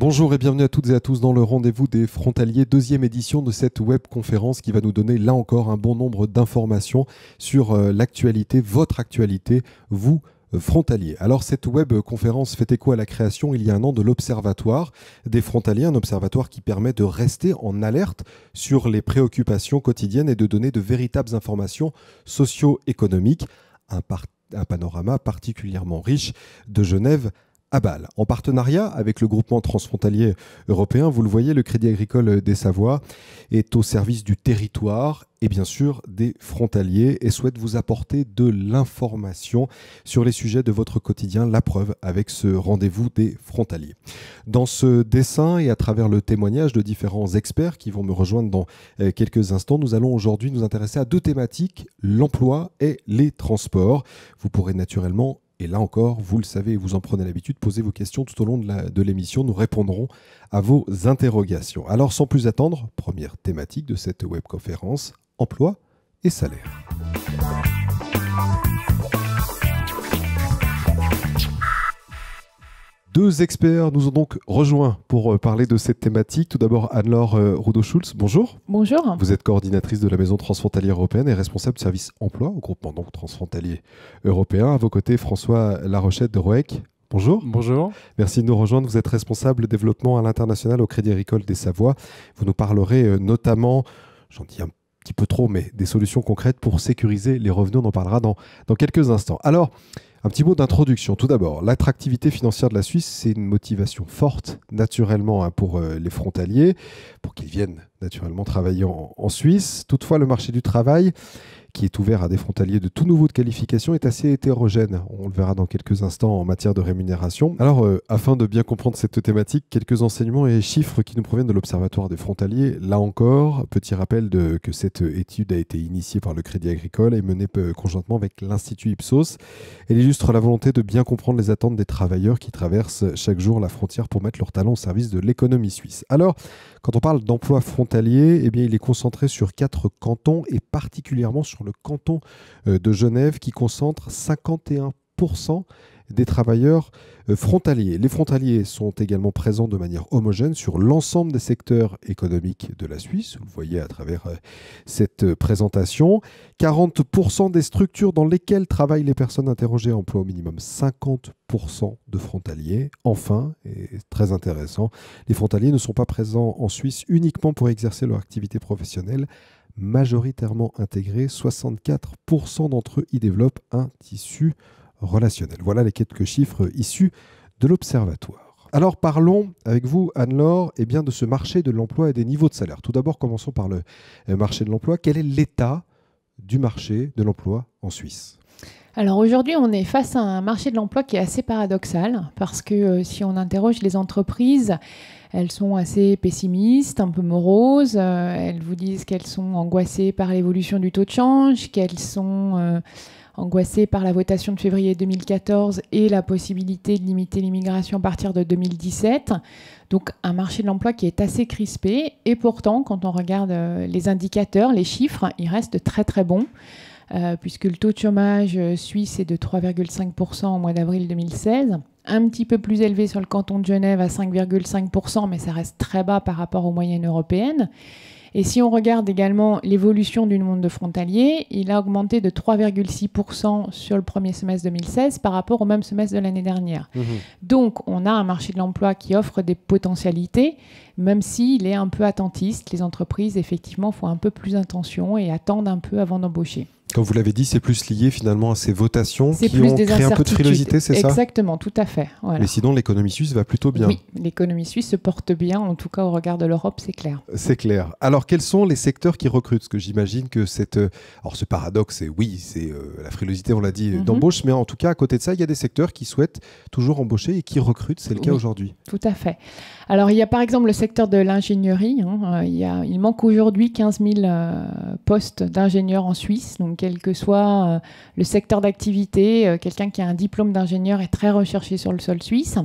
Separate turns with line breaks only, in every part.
Bonjour et bienvenue à toutes et à tous dans le rendez-vous des frontaliers, deuxième édition de cette web conférence qui va nous donner là encore un bon nombre d'informations sur euh, l'actualité, votre actualité, vous euh, frontaliers. Alors cette web conférence fait écho à la création il y a un an de l'Observatoire des frontaliers, un observatoire qui permet de rester en alerte sur les préoccupations quotidiennes et de donner de véritables informations socio-économiques, un panorama particulièrement riche de Genève à Bâle. En partenariat avec le groupement transfrontalier européen, vous le voyez, le Crédit agricole des Savoies est au service du territoire et bien sûr des frontaliers et souhaite vous apporter de l'information sur les sujets de votre quotidien, la preuve avec ce rendez-vous des frontaliers. Dans ce dessin et à travers le témoignage de différents experts qui vont me rejoindre dans euh, quelques instants, nous allons aujourd'hui nous intéresser à deux thématiques, l'emploi et les transports. Vous pourrez naturellement et là encore, vous le savez vous en prenez l'habitude, posez vos questions tout au long de l'émission. Nous répondrons à vos interrogations. Alors, sans plus attendre, première thématique de cette webconférence emploi et salaire. Deux experts nous ont donc rejoints pour euh, parler de cette thématique. Tout d'abord, Anne-Laure euh, schulz bonjour. Bonjour. Vous êtes coordinatrice de la Maison transfrontalière européenne et responsable du service emploi au groupement donc transfrontalier européen. À vos côtés, François Larochette de Roec. Bonjour. Bonjour. Merci de nous rejoindre. Vous êtes responsable développement à l'international au Crédit Agricole des Savoies. Vous nous parlerez euh, notamment, j'en dis un petit peu trop, mais des solutions concrètes pour sécuriser les revenus. On en parlera dans, dans quelques instants. Alors, un petit mot d'introduction. Tout d'abord, l'attractivité financière de la Suisse, c'est une motivation forte, naturellement, hein, pour euh, les frontaliers, pour qu'ils viennent naturellement travailler en, Suisse. Toutefois, le marché du travail qui est ouvert à des frontaliers de tout nouveau de qualification, est assez hétérogène. On le verra dans quelques instants en matière de rémunération. Alors, euh, afin de bien comprendre cette thématique, quelques enseignements et chiffres qui nous proviennent de l'Observatoire des frontaliers. Là encore, petit rappel de, que cette étude a été initiée par le Crédit Agricole et menée euh, conjointement avec l'Institut Ipsos. Elle illustre la volonté de bien comprendre les attentes des travailleurs qui traversent chaque jour la frontière pour mettre leurs talent au service de l'économie suisse. Alors, quand on parle d'emploi frontalier, eh bien, il est concentré sur quatre cantons et particulièrement sur le canton euh, de Genève qui concentre 51% des travailleurs euh, frontaliers. Les frontaliers sont également présents de manière homogène sur l'ensemble des secteurs économiques de la Suisse. Vous le voyez à travers euh, cette présentation. 40% des structures dans lesquelles travaillent les personnes interrogées emploient au minimum 50% de frontaliers. Enfin, et très intéressant, les frontaliers ne sont pas présents en Suisse uniquement pour exercer leur activité professionnelle majoritairement intégrés. 64% d'entre eux y développent un tissu relationnel. Voilà les quelques chiffres issus de l'Observatoire. Alors parlons avec vous, Anne-Laure, eh bien, de ce marché de l'emploi et des niveaux de salaire. Tout d'abord, commençons par le euh, marché de l'emploi. Quel est l'état du marché de l'emploi en Suisse
alors aujourd'hui, on est face à un marché de l'emploi qui est assez paradoxal parce que euh, si on interroge les entreprises, elles sont assez pessimistes, un peu moroses. Euh, elles vous disent qu'elles sont angoissées par l'évolution du taux de change, qu'elles sont euh, angoissées par la votation de février 2014 et la possibilité de limiter l'immigration à partir de 2017. Donc un marché de l'emploi qui est assez crispé et pourtant quand on regarde euh, les indicateurs, les chiffres, ils restent très très bons. Euh, puisque le taux de chômage euh, suisse est de 3,5% au mois d'avril 2016 un petit peu plus élevé sur le canton de Genève à 5,5%, mais ça reste très bas par rapport aux moyennes européennes. Et si on regarde également l'évolution du monde de frontaliers, il a augmenté de 3,6% sur le premier semestre 2016 par rapport au même semestre de l'année dernière. Mmh. Donc on a un marché de l'emploi qui offre des potentialités, même s'il est un peu attentiste. Les entreprises, effectivement, font un peu plus attention et attendent un peu avant d'embaucher.
Comme vous l'avez dit, c'est plus lié finalement à ces votations qui ont créé un peu de frilosité, c'est ça
Exactement, tout à fait. Mais
sinon, l'économie suisse va plutôt bien. Oui,
l'économie suisse se porte bien, en tout cas au regard de l'Europe, c'est clair.
C'est clair. Alors, quels sont les secteurs qui recrutent Parce que j'imagine que cette, euh, alors ce paradoxe, c'est oui, c'est euh, la frilosité, on l'a dit, mhm. d'embauche, mais en tout cas, à côté de ça, il y a des secteurs qui souhaitent toujours embaucher et qui recrutent. C'est le cas aujourd'hui.
Tout à fait. Alors, il y a par exemple le secteur de l'ingénierie. Hein, euh, il, il, manque aujourd'hui 15 000 postes d'ingénieurs en Suisse, donc quel que soit euh, le secteur d'activité. Euh, quelqu'un qui a un diplôme d'ingénieur est très recherché sur le sol suisse.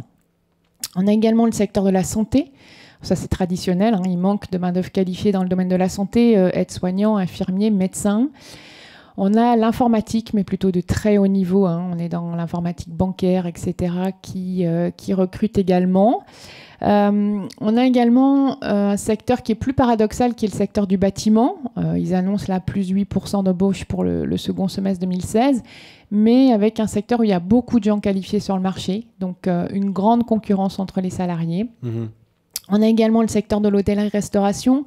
On a également le secteur de la santé. Ça, c'est traditionnel. Hein. Il manque de main-d'œuvre qualifiée dans le domaine de la santé, euh, aide soignants infirmiers, médecins. On a l'informatique, mais plutôt de très haut niveau. Hein. On est dans l'informatique bancaire, etc., qui recrute également. Euh, on a également euh, un secteur qui est plus paradoxal, qui est le secteur du bâtiment. Euh, ils annoncent là plus 8% d'embauche pour le, second semestre 2016 mais avec un secteur où il y a beaucoup de gens qualifiés sur le marché, donc une grande concurrence entre les salariés. Mhm. On a également le secteur de l'hôtellerie-restauration.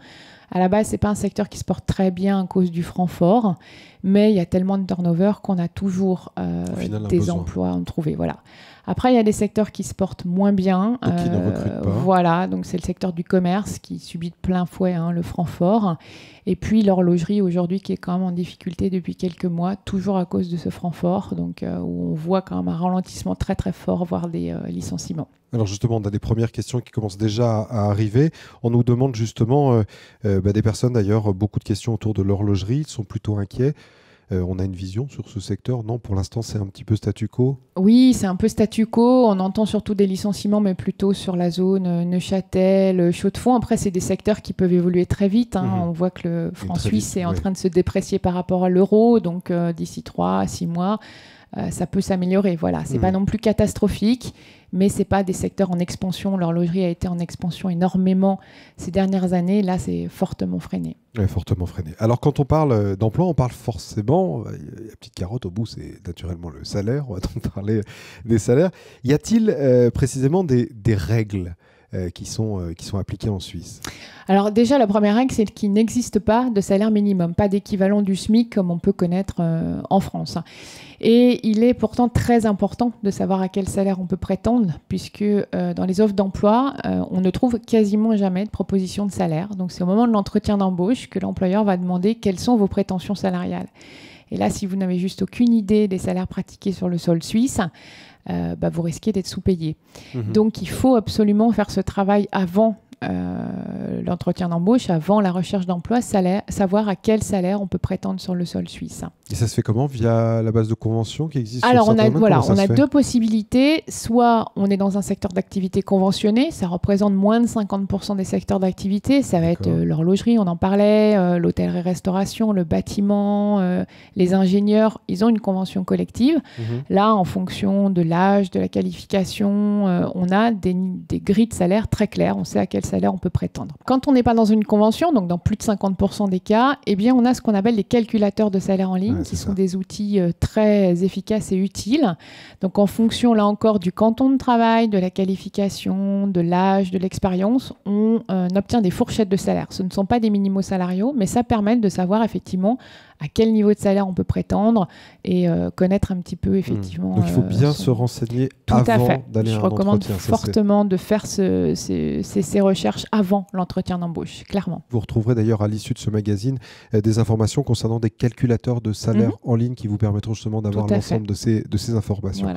À la base, c'est pas un secteur qui se porte très bien à cause du franc fort, mais il y a tellement de turnover qu'on a toujours euh, des emplois à en trouver. Voilà. Après, il y a des secteurs qui se portent moins bien. qui ne euh, recrutent pas. Voilà, donc c'est le secteur du commerce qui subit de plein fouet hein, le francfort, Et puis l'horlogerie aujourd'hui qui est quand même en difficulté depuis quelques mois, toujours à cause de ce francfort. donc euh, où on voit quand même un ralentissement très très fort, voire des licenciements. Alors
justement, on a des premières questions qui commencent déjà à arriver. On nous demande justement, bah, des personnes d'ailleurs, beaucoup de questions autour de l'horlogerie, ils sont plutôt inquiets. Euh, on a une vision sur ce secteur Non, pour l'instant, c'est un petit peu statu quo
Oui, c'est un peu statu quo. On entend surtout des licenciements, mais plutôt sur la zone euh, Neuchâtel, euh, Chaux-de-Fonds. Après, c'est des secteurs qui peuvent évoluer très vite. Hein. Mhm. On voit que le franc suisse est en train de se déprécier par rapport à l'euro, donc d'ici 3 à 6 mois. Euh, ça peut s'améliorer. Voilà, c'est pas mmh. non plus catastrophique, mais c'est pas des secteurs en expansion. L'horlogerie a été en expansion énormément ces dernières années. Là, c'est fortement freiné.
fortement freiné. Alors, quand on parle euh, d'emploi, on parle forcément, euh, la petite carotte au bout, c'est naturellement le salaire. On va donc parler des salaires. Y a-t-il précisément des règles euh, qui, sont, euh, qui sont appliquées en Suisse
Alors déjà, la première règle, c'est qu'il n'existe pas de salaire minimum, pas d'équivalent du SMIC comme on peut connaître euh, en France. Et il est pourtant très important de savoir à quel salaire on peut prétendre, puisque dans les offres d'emploi, on ne trouve quasiment jamais de proposition de salaire. Donc c'est au moment de l'entretien d'embauche que l'employeur va demander quelles sont vos prétentions salariales. Et là, si vous n'avez juste aucune idée des salaires pratiqués sur le sol suisse, euh, bah, vous risquez d'être sous-payé. Mhm. Donc il faut absolument faire ce travail avant euh, l'entretien d'embauche, avant la recherche d'emploi, savoir à quel salaire on peut prétendre sur le sol suisse.
Et ça se fait comment Via la base de convention qui existe Alors, on a, voilà, on a deux
possibilités. Soit on est dans un secteur d'activité conventionné, ça représente moins de 50% des secteurs d'activité. Ça va être euh, l'horlogerie, on en parlait, euh, l'hôtellerie-restauration, le bâtiment, euh, les ingénieurs, ils ont une convention collective. Mhm. Là, en fonction de l'âge, de la qualification, on a des, grilles de salaire très claires. On sait à quel salaire on peut prétendre. Quand on n'est pas dans une convention, donc dans plus de 50% des cas, eh bien, on a ce qu'on appelle les calculateurs de salaire en ligne qui sont des outils euh, très efficaces et utiles. Donc en fonction, là encore, du canton de travail, de la qualification, de l'âge, de l'expérience, on euh, obtient des fourchettes de salaire. Ce ne sont pas des minimaux salariaux, mais ça permet de savoir effectivement à quel niveau de salaire on peut prétendre et euh, connaître un petit peu hmm. effectivement. Donc il faut euh, bien se renseigner Tout avant d'aller à fait. Je recommande fortement de faire ces, recherches avant l'entretien d'embauche, clairement.
Vous retrouverez d'ailleurs à l'issue de ce magazine euh, des informations concernant des calculateurs de salaire mhm. en ligne qui vous permettront justement d'avoir l'ensemble de ces, informations.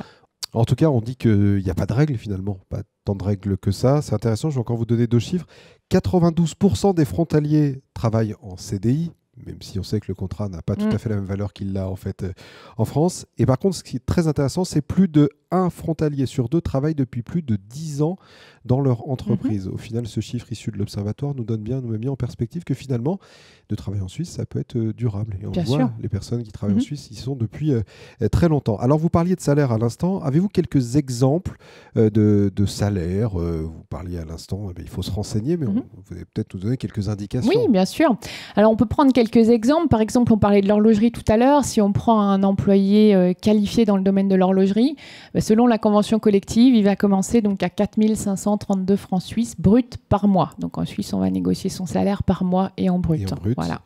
En tout cas, on dit qu'il n'y a pas de règles finalement, pas tant de règles que ça. C'est intéressant, je vais encore vous donner deux chiffres. 92% des frontaliers travaillent en CDI, même si on sait que le contrat n'a pas tout à mm. fait la même valeur qu'il l'a en fait euh, en France. Et par contre, ce qui est très intéressant, c'est plus de un frontalier sur deux travaille depuis plus de 10 ans dans leur entreprise. Mhm. Au final, ce chiffre issu de l'Observatoire nous donne bien, nous met bien en perspective que finalement, de travailler en Suisse, ça peut être euh, durable. Et on voit, les personnes qui travaillent en mhm. Suisse, ils sont depuis euh, euh, très longtemps. Alors, vous parliez de salaire à l'instant. Avez-vous quelques exemples de, salaire Vous parliez à l'instant, eh il faut se renseigner, mais mhm. vous allez peut-être nous donner quelques indications. Oui,
bien sûr. Alors, on peut prendre quelques exemples. Par exemple, on parlait de l'horlogerie tout à l'heure. Si on prend un employé qualifié dans le domaine de l'horlogerie, bah, bah, selon la convention collective, il va commencer donc à 532 francs suisses bruts par mois. Donc en Suisse, on va négocier son salaire par mois et en brut. Voilà.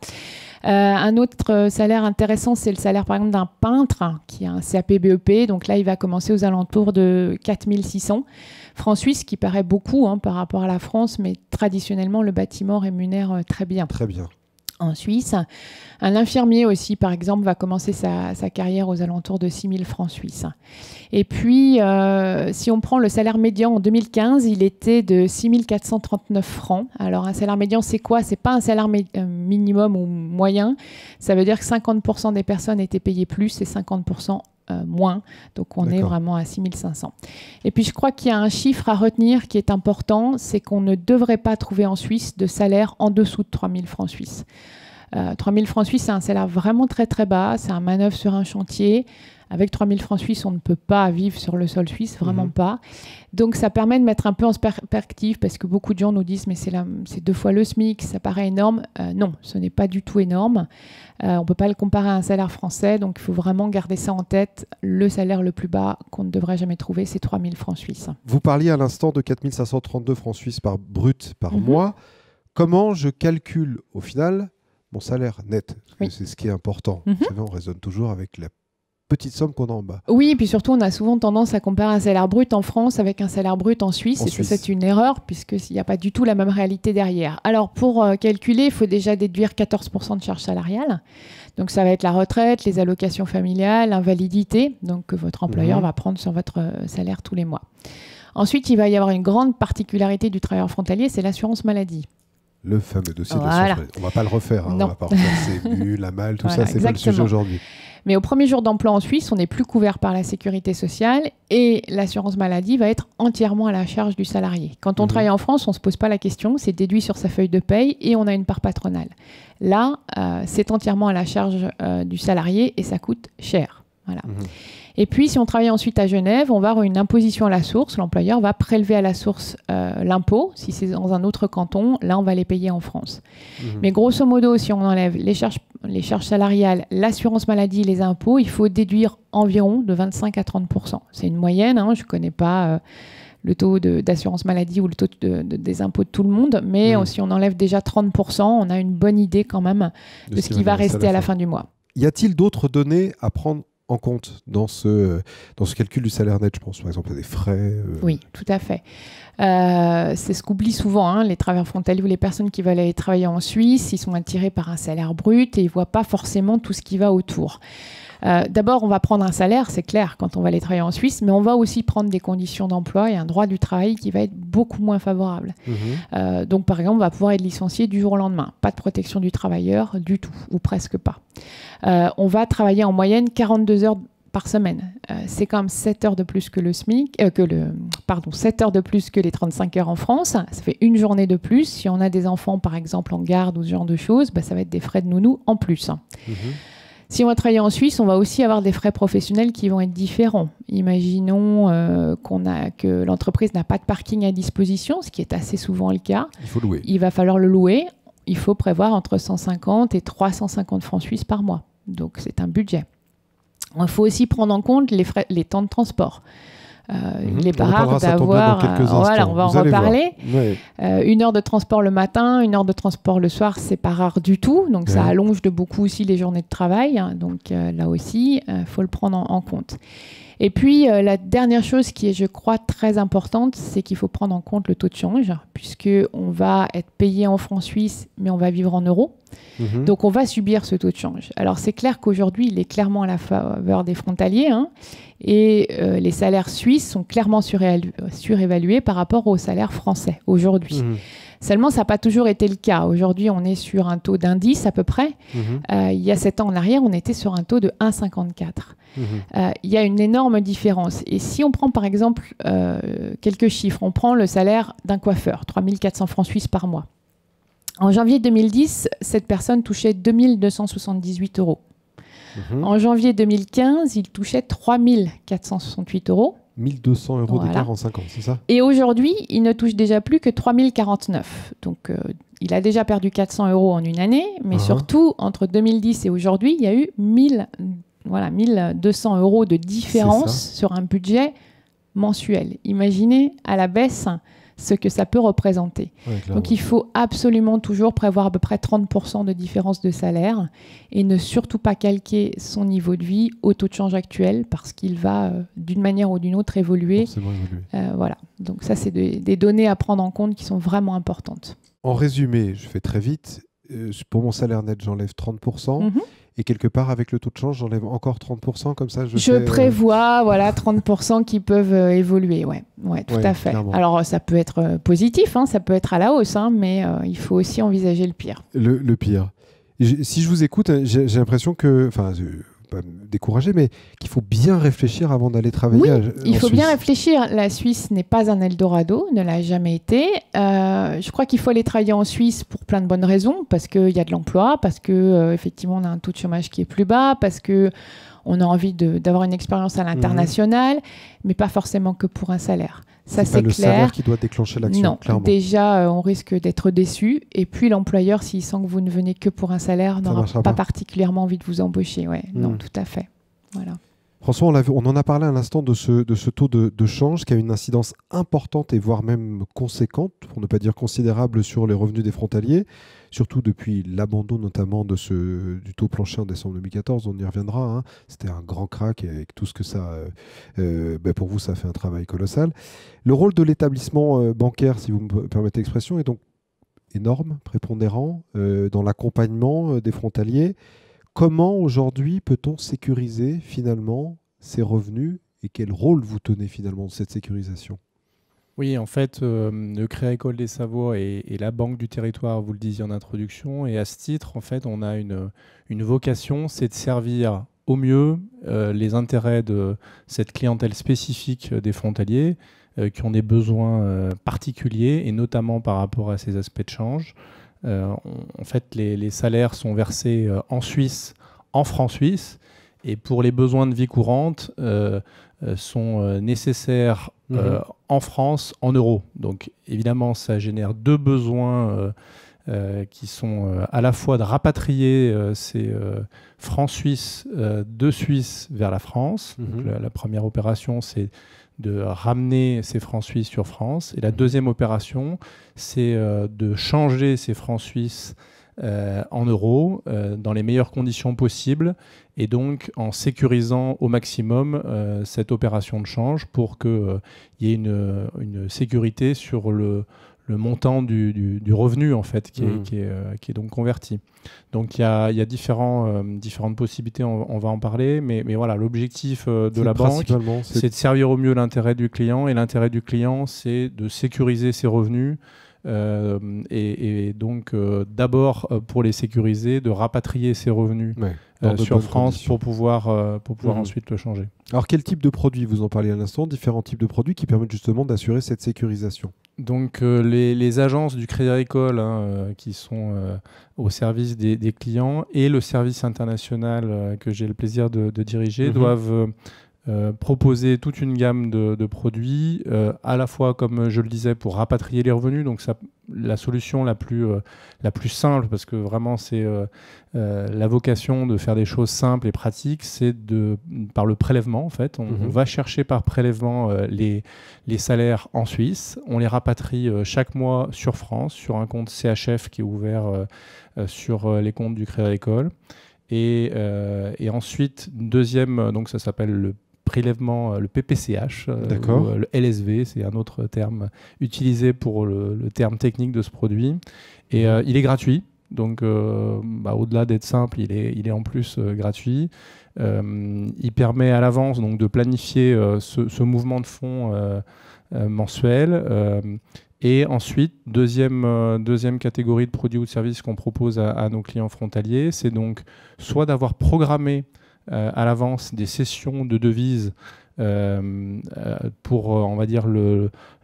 Euh, un autre euh, salaire intéressant, c'est le salaire par exemple d'un peintre hein, qui a un CAP BEP. Donc là, il va commencer aux alentours de 4 600 francs suisses, qui paraît beaucoup hein, par rapport à la France, mais traditionnellement, le bâtiment rémunère euh, très bien. Très bien en Suisse. Un infirmier aussi, par exemple, va commencer sa, carrière aux alentours de 6 000 francs suisses. Et puis, euh, si on prend le salaire médian en 2015, il était de 6 439 francs. Alors, un salaire médian, c'est quoi C'est pas un salaire euh, minimum ou moyen. Ça veut dire que 50% des personnes étaient payées plus et 50% euh, moins. Donc on est vraiment à 6500. Et puis je crois qu'il y a un chiffre à retenir qui est important, c'est qu'on ne devrait pas trouver en Suisse de salaire en dessous de 3000 francs suisses. 3 euh, 3000 francs suisses, c'est un salaire vraiment très très bas, c'est un manœuvre sur un chantier. Avec 3000 francs suisses, on ne peut pas vivre sur le sol suisse, vraiment mhm. pas. Donc ça permet de mettre un peu en perspective, parce que beaucoup de gens nous disent, mais c'est deux fois le SMIC, ça paraît énorme. Euh, non, ce n'est pas du tout énorme. Euh, on ne peut pas le comparer à un salaire français, donc il faut vraiment garder ça en tête. Le salaire le plus bas qu'on ne devrait jamais trouver, c'est 3000 francs suisses.
Vous parliez à l'instant de 4532 francs suisses par brut par mhm. mois. Comment je calcule au final salaire net. C'est ce qui est important. Mhm. on raisonne toujours avec la petite somme qu'on a en bas.
Oui, et puis surtout, on a souvent tendance à comparer un salaire brut en France avec un salaire brut en Suisse. et c'est une erreur, puisqu'il n'y a pas du tout la même réalité derrière. Alors, pour euh, calculer, il faut déjà déduire 14% de charges salariale. Donc, ça va être la retraite, les allocations familiales, l'invalidité, donc que votre employeur mhm. va prendre sur votre euh, salaire tous les mois. Ensuite, il va y avoir une grande particularité du travailleur frontalier, c'est l'assurance maladie.
Le fameux dossier de la On va pas le refaire. Hein, on on va pas refaire la malle, tout ça, c'est pas le sujet aujourd'hui.
Mais au premier jour d'emploi en Suisse, on n'est plus couvert par la sécurité sociale et l'assurance maladie va être entièrement à la charge du salarié. Quand on mhm. travaille en France, on ne se pose pas la question, c'est déduit sur sa feuille de paye et on a une part patronale. Là, euh, c'est entièrement à la charge euh, du salarié et ça coûte cher. Voilà. Mhm. Et puis, si on travaille ensuite à Genève, on va avoir une imposition à la source. L'employeur va prélever à la source euh, l'impôt. Si c'est dans un autre canton, là, on va les payer en France. Mhm. Mais grosso modo, si on enlève les charges, les charges salariales, l'assurance maladie, les impôts, il faut déduire environ de 25 à 30 C'est une moyenne. Hein. je ne connais pas. Euh, le taux d'assurance maladie ou le taux de, des impôts de tout le monde. Mais mhm. si on enlève déjà 30%, on a une bonne idée quand même de, ce qui va rester À la fin du mois.
Y a-t-il d'autres données à prendre en compte dans ce, euh, dans ce calcul du salaire net, je pense, par exemple, des frais. Euh. Oui,
tout à fait. Euh, c'est ce qu'oublient souvent hein, les travailleurs frontaliers ou les personnes qui veulent aller travailler en Suisse. Ils sont attirés par un salaire brut et ils ne voient pas forcément tout ce qui va autour. Euh, d'abord, on va prendre un salaire, c'est clair, quand on va aller travailler en Suisse, mais on va aussi prendre des conditions d'emploi et un droit du travail qui va être beaucoup moins favorable. Mhm. Euh, donc, par exemple, on va pouvoir être licencié du jour au lendemain. Pas de protection du travailleur du tout, ou presque pas. Euh, on va travailler en moyenne 42 heures par semaine. c'est quand même 7 heures de plus que le SMIC, que le, pardon, 7 heures de plus que les 35 heures en France. Ça fait une journée de plus. Si on a des enfants, par exemple, en garde ou ce genre de choses, bah, ça va être des frais de nounou en plus. Mhm. Si on va travailler en Suisse, on va aussi avoir des frais professionnels qui vont être différents. Imaginons euh, qu'on a, que l'entreprise n'a pas de parking à disposition, ce qui est assez souvent le cas. Il va falloir le louer. Il faut prévoir entre 150 et 350 francs suisses par mois. Donc c'est un budget. Il faut aussi prendre en compte les, frais, les temps de transport. Euh, mhm. Il n'est pas rare d'avoir. Euh, voilà, on va en reparler. Euh, une heure de transport le matin, une heure de transport le soir, c'est pas rare du tout. Donc ça allonge de beaucoup aussi les journées de travail. Hein, donc là aussi, il faut le prendre en, compte. Et puis la dernière chose qui est, je crois, très importante, c'est qu'il faut prendre en compte le taux de change, puisque on va être payé en francs suisses, mais on va vivre en euros. Mhm. Donc on va subir ce taux de change. Alors c'est clair qu'aujourd'hui, il est clairement à la faveur des frontaliers. Hein. Et euh, les salaires suisses sont clairement surévalués, par rapport aux salaires français aujourd'hui. Mmh. Seulement, ça n'a pas toujours été le cas. Aujourd'hui, on est sur un taux d'indice à peu près. Mmh. Euh, il y a sept ans en arrière, on était sur un taux de 1,54. Mmh. Euh, il y a une énorme différence. Et si on prend par exemple quelques chiffres, on prend le salaire d'un coiffeur, 3400 francs suisses par mois. En janvier 2010, cette personne touchait 2278 euros. Mhm. En janvier 2015, il touchait 3 468 euros.
1200 euros de d'écart en 5 ans, c'est ça
Et aujourd'hui, il ne touche déjà plus que 3049. Donc, euh, il a déjà perdu 400 euros en une année, mais ah ah. surtout, entre 2010 et aujourd'hui, il y a eu 1000, voilà, 1200 euros de différence sur un budget mensuel. Imaginez à la baisse ce que ça peut représenter. Donc il faut absolument toujours prévoir à peu près 30% de différence de salaire et ne surtout pas calquer son niveau de vie au taux de change actuel parce qu'il va euh, d'une manière ou d'une autre évoluer. Euh, voilà. Donc ça, c'est des données à prendre en compte qui sont vraiment importantes.
En résumé, je fais très vite, euh, pour mon salaire net, j'enlève 30%. Et quelque part, avec le taux de change, j'enlève encore 30%, comme ça je. Euh, prévois
voilà, 30% qui peuvent euh, évoluer, ouais. ouais tout à fait. Alors ça peut être euh, positif, hein, ça peut être à la hausse, hein, mais il faut aussi envisager le pire.
Le, pire. si je vous écoute, j'ai l'impression que. Enfin, Découragé, décourager, mais qu'il faut bien réfléchir avant d'aller travailler. Oui, il faut bien
réfléchir. La Suisse n'est pas un Eldorado, ne l'a jamais été. Euh, je crois qu'il faut aller travailler en Suisse pour plein de bonnes raisons, parce qu'il y a de l'emploi, parce qu'effectivement, euh, on a un taux de chômage qui est plus bas, parce qu'on a envie d'avoir une expérience à l'international, mhm. mais pas forcément que pour un salaire. Ça, c'est clair. le salaire qui doit déclencher l'action. Non, déjà, euh, on risque d'être déçu. Et puis, l'employeur, s'il sent que vous ne venez que pour un salaire, n'aura pas, particulièrement envie de vous embaucher. Ouais, Non, hmm. tout à fait. Voilà.
François, on, en a parlé à l'instant de ce, taux de, change qui a une incidence importante et voire même conséquente, pour ne pas dire considérable, sur les revenus des frontaliers, surtout depuis l'abandon notamment du taux plancher en décembre 2014, on y reviendra. Hein. C'était un grand crack et avec tout ce que ça... Euh, euh, ben pour vous, ça fait un travail colossal. Le rôle de l'établissement euh, bancaire, si vous me permettez l'expression, est donc énorme, prépondérant dans l'accompagnement des frontaliers comment aujourd'hui peut-on sécuriser finalement ces revenus et quel rôle vous tenez finalement de cette sécurisation
oui, en fait, euh, le Créa École des Savoies et, la Banque du Territoire, vous le disiez en introduction, et à ce titre, en fait, on a une, vocation, c'est de servir au mieux euh, les intérêts de cette clientèle spécifique des frontaliers euh, qui ont des besoins particuliers, et notamment par rapport à ces aspects de change. Euh, en fait, les, salaires sont versés euh, en Suisse, en francs suisses, et pour les besoins de vie courante, euh, sont nécessaires mhm. en France, en euros. Donc évidemment, ça génère deux besoins. qui sont à la fois de rapatrier ces francs suisses de Suisse vers la France. Mhm. la, première opération, c'est de ramener ces francs suisses sur France. Et la mmh. deuxième opération, c'est euh, de changer ces francs suisses euh, en euros euh, dans les meilleures conditions possibles et donc en sécurisant au maximum cette opération de change pour qu'il y ait une sécurité sur le, le montant du, du, revenu en fait qui, est, mm. qui, est, euh, qui est, donc converti. Donc il y a, y a différents, euh, différentes possibilités, on, va en parler, mais, mais voilà, l'objectif euh, de la banque, c'est de servir au mieux l'intérêt du client, et l'intérêt du client, c'est de sécuriser ses revenus. Et, donc d'abord pour les sécuriser, de rapatrier ses revenus sur France pour pouvoir, pour pouvoir mm. ensuite le changer.
Alors quel type de produits Vous en parliez à l'instant, différents types de produits qui permettent justement d'assurer cette sécurisation
donc euh, les, agences du Crédit Agricole hein, euh, qui sont euh, au service des, clients et le service international que j'ai le plaisir de, diriger mhm. doivent euh, proposer toute une gamme de, produits, euh, à la fois, comme je le disais, pour rapatrier les revenus, donc ça, la solution la plus, euh, la plus simple, parce que vraiment c'est la vocation de faire des choses simples et pratiques, c'est par le prélèvement en fait. On, mhm. va chercher par prélèvement les, les salaires en Suisse, on les rapatrie chaque mois sur France, sur un compte CHF qui est ouvert sur les comptes du Crédit Agricole. Et, et ensuite, deuxième, donc ça s'appelle le prélèvement, euh, le PPCH, euh, euh, le LSV, c'est un autre terme utilisé pour le, terme technique de ce produit. Et mhm. il est gratuit, donc, bah, au-delà d'être simple, il est, il est en plus gratuit. il permet à l'avance donc de planifier ce, mouvement de fonds mensuel. et ensuite, deuxième, deuxième catégorie de produits ou de services qu'on propose à, à nos clients frontaliers, c'est donc soit d'avoir programmé euh, à l'avance des sessions de devises euh, euh, pour, on va dire,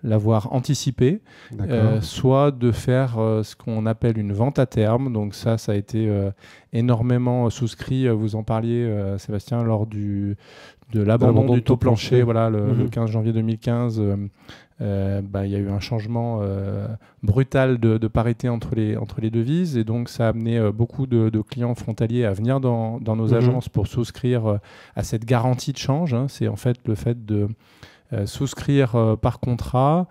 l'avoir anticipé, soit de faire ce qu'on appelle une vente à terme. Donc ça, ça a été énormément souscrit. Vous en parliez, Sébastien, lors du, de l'abandon du taux plancher, Voilà, le, 15 mhm. janvier 2015. Euh, ben, il y a eu un changement euh, brutal de, parité entre les, devises. Et donc, ça a amené euh, beaucoup de, clients frontaliers à venir dans, nos mhm. agences pour souscrire à cette garantie de change. Hein. C'est en fait le fait de souscrire par contrat.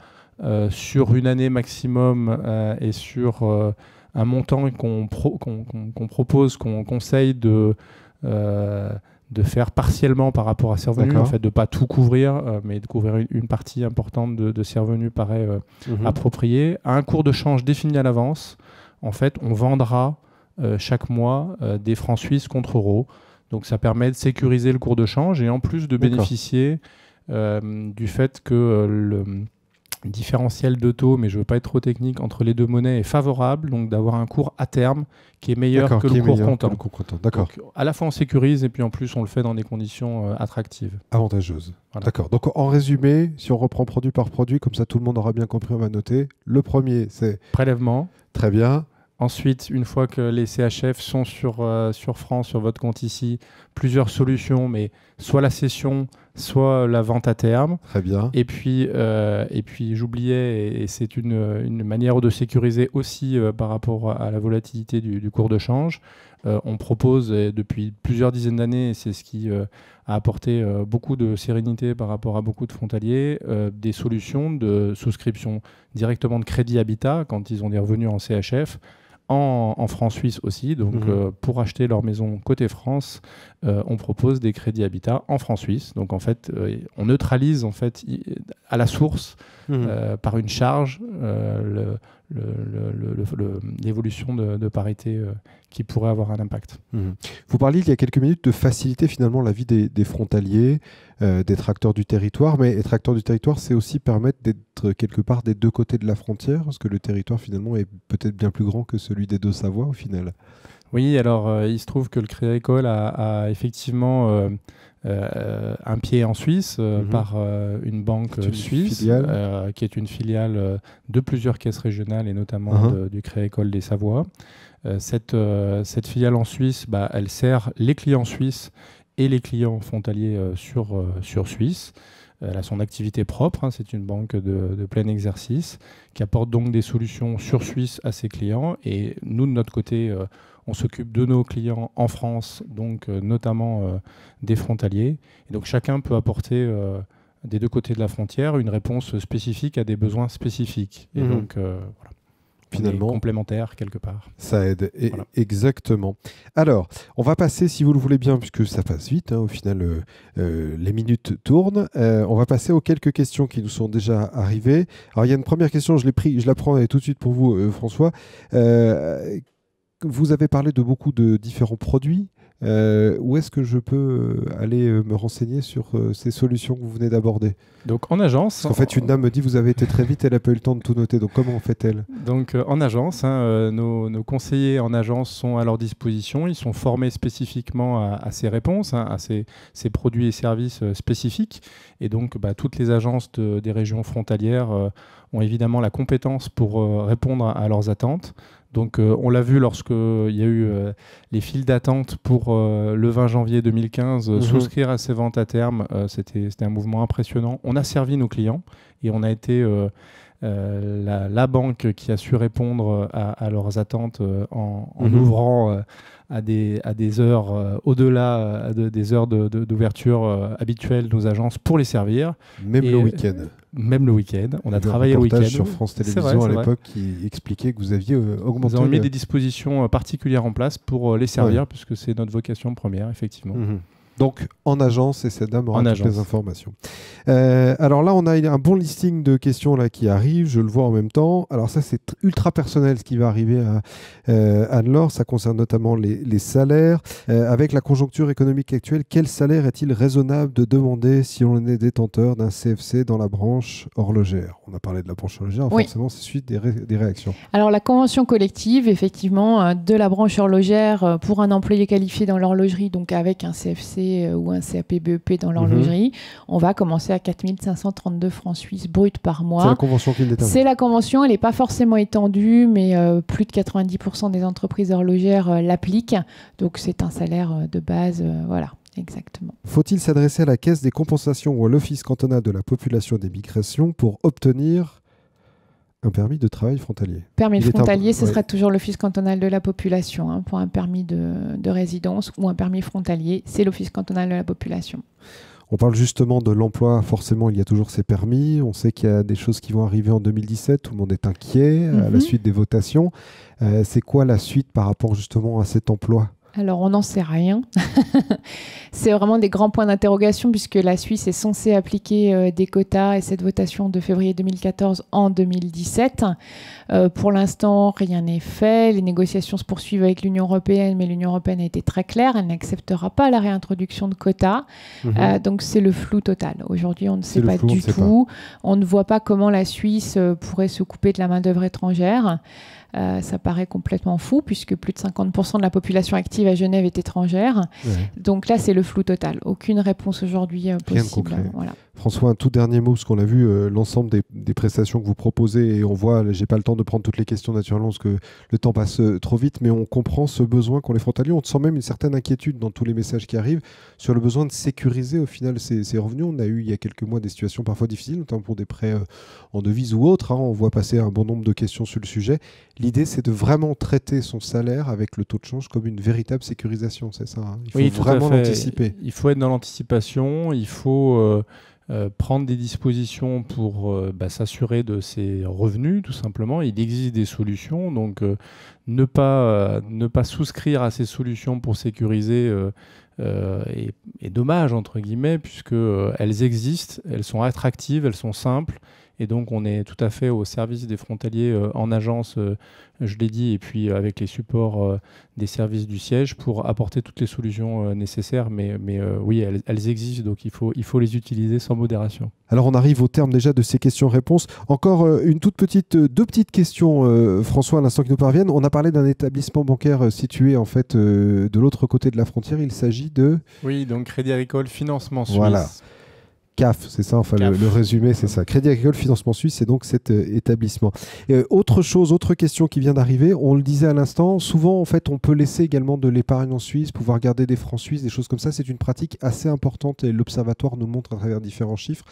sur une année maximum et sur un montant qu'on propose, qu'on conseille de de faire partiellement par rapport à ses en fait, de pas tout couvrir, euh, mais de couvrir une, partie importante de, de, paraît euh, mhm. appropriée. approprié. un cours de change défini à l'avance, en fait, on vendra euh, chaque mois des francs suisses contre euros. Donc ça permet de sécuriser le cours de change et en plus de bénéficier du fait que le différentiel de taux, mais je ne veux pas être trop technique, entre les deux monnaies est favorable, donc d'avoir un cours à terme qui est meilleur que, le, cours comptant. D'accord. À la fois on sécurise et puis en plus on le fait dans des conditions euh, attractives. Avantageuses.
D'accord. Donc en résumé, si on reprend produit par produit, comme ça tout le monde aura bien compris, on va
noter. Le premier, c'est... Prélèvement. Très bien. Ensuite, une fois que les CHF sont euh, sur, France, sur votre compte ici, plusieurs solutions, mais soit la cession, soit la vente à terme. Très bien. Et puis, euh, j'oubliais, et, c'est une, manière de sécuriser aussi euh, par rapport à la volatilité du cours de change. on propose depuis plusieurs dizaines d'années, et c'est ce qui a apporté beaucoup de sérénité par rapport à beaucoup de frontaliers, des solutions de souscription directement de crédit habitat quand ils ont des revenus en CHF en, France suisse aussi. Donc, mhm. euh, pour acheter leur maison côté France, euh, on propose des crédits habitat en France suisse. Donc, en fait, euh, on neutralise en fait à la source mhm. par une charge l'évolution de, parité qui pourrait avoir un impact. Mhm.
Vous parliez il y a quelques minutes de faciliter finalement la vie des, des frontaliers. Euh, des tracteurs du territoire, mais être acteur du territoire, c'est aussi permettre d'être quelque part des deux côtés de la frontière, parce que le territoire finalement est peut-être bien plus grand que celui des deux Savoies au final.
Oui, alors euh, il se trouve que le Créa École a, effectivement euh, un pied en Suisse mhm. par une banque suisse qui est une filiale de plusieurs caisses régionales et notamment uh-huh. du Créa École des Savoies. Cette, cette, filiale en Suisse, bah, elle sert les clients suisses et les clients frontaliers euh, sur, euh, sur Suisse. Elle a son activité propre, hein, c'est une banque de, de, plein exercice qui apporte donc des solutions sur Suisse à ses clients. Et nous, de notre côté, euh, on s'occupe de nos clients en France, donc notamment des frontaliers. Et donc chacun peut apporter des deux côtés de la frontière une réponse spécifique à des besoins spécifiques. Et mmh. donc, voilà finalement. complémentaire, quelque part.
Ça aide, exactement. Alors, on va passer, si vous le voulez bien, puisque ça passe vite, hein, au final, euh, euh, les minutes tournent, euh, on va passer aux quelques questions qui nous sont déjà arrivées. Alors, il y a une première question, je l'ai pris, je la prends tout de suite pour vous, François. vous avez parlé de beaucoup de différents produits. Euh, où est-ce que je peux euh, aller euh, me renseigner sur ces solutions que vous venez d'aborder Donc en agence. en fait, une dame me dit vous avez été très vite, elle n'a pas eu le temps de tout noter. Donc comment fait-elle
Donc en agence, hein, nos, conseillers en agence sont à leur disposition. Ils sont formés spécifiquement à, ces réponses, hein, à ces, produits et services spécifiques. Et donc bah, toutes les agences des régions frontalières ont évidemment la compétence pour répondre à leurs attentes. Donc euh, on l'a vu lorsqu'il euh, y a eu euh, les files d'attente pour le 20 janvier 2015, mhm. souscrire à ces ventes à terme, c'était un mouvement impressionnant. On a servi nos clients et on a été la, banque qui a su répondre à, leurs attentes en, mhm. ouvrant à des, des heures euh, au-delà euh, des heures d'ouverture de, euh, habituelles de nos agences pour les servir. Même le week-end. Même le week-end. On a travaillé le week-end. sur France Télévisions à l'époque
qui expliquait que vous aviez augmenté. Ils ont mis des
dispositions particulières en place pour les servir, puisque c'est notre vocation première, effectivement. Mhm. Donc en agence, et cette dame aura toutes les informations.
Euh, alors là, on a un bon listing de questions là, qui arrivent, je le vois en même temps. Alors ça, c'est ultra personnel ce qui va arriver à euh, Anne-Laure. Ça concerne notamment les, salaires. Euh, avec la conjoncture économique actuelle, quel salaire est-il raisonnable de demander si on est détenteur d'un CFC dans la branche horlogère On a parlé de la branche horlogère, forcément, c'est suite des, réactions.
Alors la convention collective, effectivement, de la branche horlogère pour un employé qualifié dans l'horlogerie, donc avec un CFC euh, ou un CAP e dans mhm. l'horlogerie, on va commencer à 4532 francs suisses bruts par mois. C'est la convention qui le détermine. C'est la convention, elle n'est pas forcément étendue, mais euh, plus de 90% des entreprises horlogères euh, l'appliquent. Donc c'est un salaire de base, voilà. Exactement.
Faut-il s'adresser à la Caisse des compensations ou à l'Office cantonal de la population des migrations pour obtenir un permis de travail frontalier. Permis frontalier, ce sera
toujours l'Office cantonal de la population. Hein, pour un permis de, résidence ou un permis frontalier, c'est l'Office cantonal de la population.
On parle justement de l'emploi. Forcément, il y a toujours ces permis. On sait qu'il y a des choses qui vont arriver en 2017. Tout le monde est inquiet à la mhm. suite des votations. Euh, c'est quoi la suite par rapport justement à cet emploi
alors on n'en sait rien. c'est vraiment des grands points d'interrogation puisque la Suisse est censée appliquer euh, des quotas et cette votation de février 2014 en 2017. Euh, pour l'instant, rien n'est fait. Les négociations se poursuivent avec l'Union européenne, mais l'Union européenne a été très claire, elle n'acceptera pas la réintroduction de quotas. Mhm. Euh, donc c'est le flou total. Aujourd'hui, on ne sait pas du tout. On ne voit pas comment la Suisse pourrait se couper de la main-d'œuvre étrangère. Euh, ça paraît complètement fou puisque plus de 50% de la population active à Genève est étrangère. Donc là, c'est le flou total. Aucune réponse aujourd'hui euh, possible.
François, un tout dernier mot, parce qu'on a vu euh, l'ensemble des, prestations que vous proposez, et on voit, j'ai pas le temps de prendre toutes les questions naturellement, parce que le temps passe euh, trop vite, mais on comprend ce besoin qu'ont les frontaliers. On sent même une certaine inquiétude dans tous les messages qui arrivent sur le besoin de sécuriser au final ces, revenus. On a eu il y a quelques mois des situations parfois difficiles, notamment pour des prêts euh, en devise ou autres. Hein. On voit passer un bon nombre de questions sur le sujet. L'idée, c'est de vraiment traiter son salaire avec le taux de change comme une véritable sécurisation, c'est ça hein. Il faut vraiment l'anticiper.
Il faut être dans l'anticipation, il faut... Euh, prendre des dispositions pour euh, bah, s'assurer de ses revenus, tout simplement. Il existe des solutions, donc euh, ne, pas, ne pas souscrire à ces solutions pour sécuriser est, dommage, entre guillemets, puisqu'elles existent, elles sont attractives, elles sont simples, et donc, on est tout à fait au service des frontaliers euh, en agence, euh, je l'ai dit, et puis euh, avec les supports des services du siège pour apporter toutes les solutions nécessaires. Mais, mais oui, elles, existent, donc il faut, il faut les utiliser sans modération.
Alors, on arrive au terme déjà de ces questions-réponses. Encore une toute petite, deux petites questions, François, à l'instant qui nous parviennent. On a parlé d'un établissement bancaire situé en fait de l'autre côté de la frontière. Il s'agit de...
Oui, donc Crédit Agricole Financement Suisse.
CAF, c'est ça, enfin le, résumé, c'est ça. Crédit Agricole Financement Suisse, c'est donc cet euh, établissement. Euh, autre chose, autre question qui vient d'arriver, on le disait à l'instant, souvent en fait on peut laisser également de l'épargne en Suisse, pouvoir garder des francs suisses, des choses comme ça, c'est une pratique assez importante et l'Observatoire nous montre à travers différents chiffres.